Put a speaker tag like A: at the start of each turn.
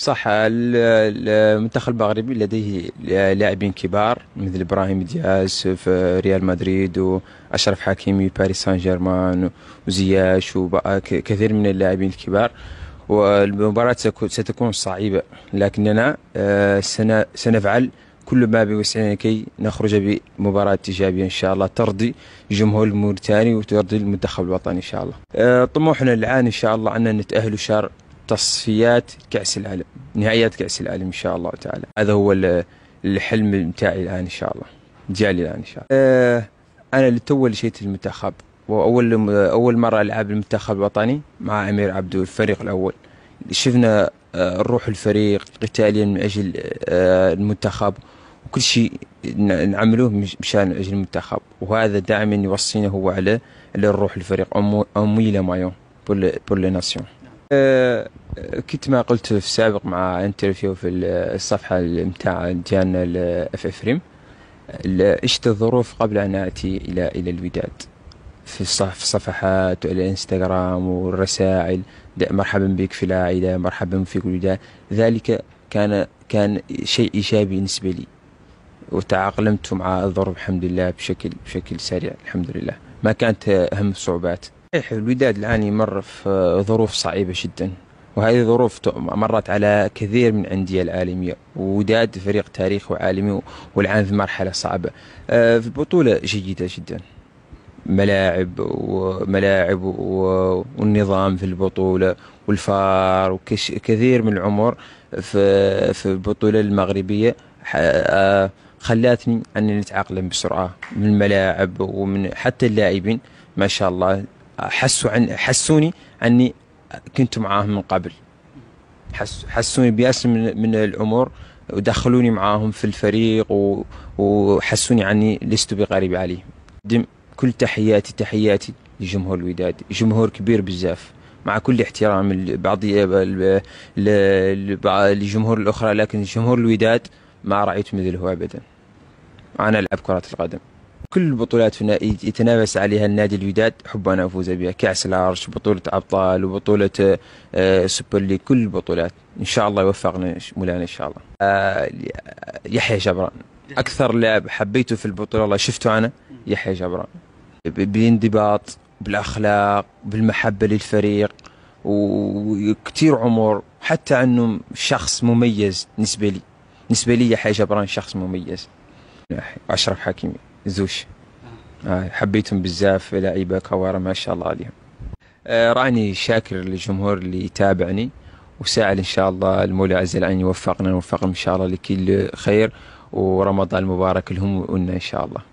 A: صح المنتخب المغربي لديه لاعبين كبار مثل ابراهيم دياس في ريال مدريد واشرف حكيمي باريس سان جيرمان وزياش وكثير من اللاعبين الكبار والمباراة ستكون صعيبة لكننا آه، سنفعل كل ما بوسعنا كي نخرج بمباراة إيجابية إن شاء الله ترضي جمهور الموريتاني وترضي المنتخب الوطني إن شاء الله آه، طموحنا الآن إن شاء الله أن نتأهل شهر تصفيات كأس العالم نهائيات كأس العالم إن شاء الله تعالى هذا هو الحلم بتاعي الآن إن شاء الله جالي الآن إن شاء الله أه أنا لتول شيء المنتخب وأول أول مرة ألعب المنتخب الوطني مع أمير عبدو الفريق الأول شفنا آه، روح الفريق قتاليا من أجل آه، المنتخب وكل شيء نعملوه مشان أجل المنتخب وهذا دائما يوصينا هو على الروح الفريق أموي لا مايون بور لي ناسيون آه، كنت ما قلت في السابق مع انترفيو في الصفحه متاع ديالنا اف اف ريم عشت الظروف قبل ان اتي الى الى الوداد في الصفحات الانستغرام والرسائل مرحبا بك في العائله مرحبا فيك الوداد ذلك كان كان شيء ايجابي بالنسبه لي وتعاقلمت مع الظروف الحمد لله بشكل بشكل سريع الحمد لله ما كانت أهم الصعوبات صحيح الوداد الآن يمر في ظروف صعبة جدا وهذه ظروف مرت على كثير من الأندية العالمية وداد فريق تاريخي وعالمي والآن في مرحلة صعبة آه، في بطولة جيدة جدا ملاعب وملاعب والنظام في البطولة والفار وكثير من العمر في البطولة المغربية آه، خلاتني أني نتأقلم بسرعة من الملاعب ومن حتى اللاعبين ما شاء الله حسوا عن حسوني أني كنت معاهم من قبل حس حسوني بيأس من, من الأمور ودخلوني معاهم في الفريق و... وحسوني عني لست بغريب عليهم دم كل تحياتي تحياتي لجمهور الوداد جمهور كبير بزاف مع كل احترام لبعض لجمهور الأخرى لكن جمهور الوداد ما رأيت مثله أبدا أنا ألعب كرة القدم كل البطولات يتنافس عليها النادي الوداد حب ان افوز بها كاس العرش بطوله ابطال وبطوله آه، سوبر ليج كل البطولات ان شاء الله يوفقنا مولانا ان شاء الله آه، يحيى جبران اكثر لاعب حبيته في البطوله الله شفته انا يحيى جبران بانضباط بالاخلاق بالمحبه للفريق وكثير عمر حتى انه شخص مميز بالنسبه لي بالنسبه لي يحيى جبران شخص مميز اشرف حكيمي زوش آه. حبيتهم بزاف لعيبه كوارا ما شاء الله عليهم آه راني شاكر للجمهور اللي يتابعني وسائل ان شاء الله المولى عز وجل ان يوفقنا ويوفقهم ان شاء الله لكل خير ورمضان مبارك لهم وإنا ان شاء الله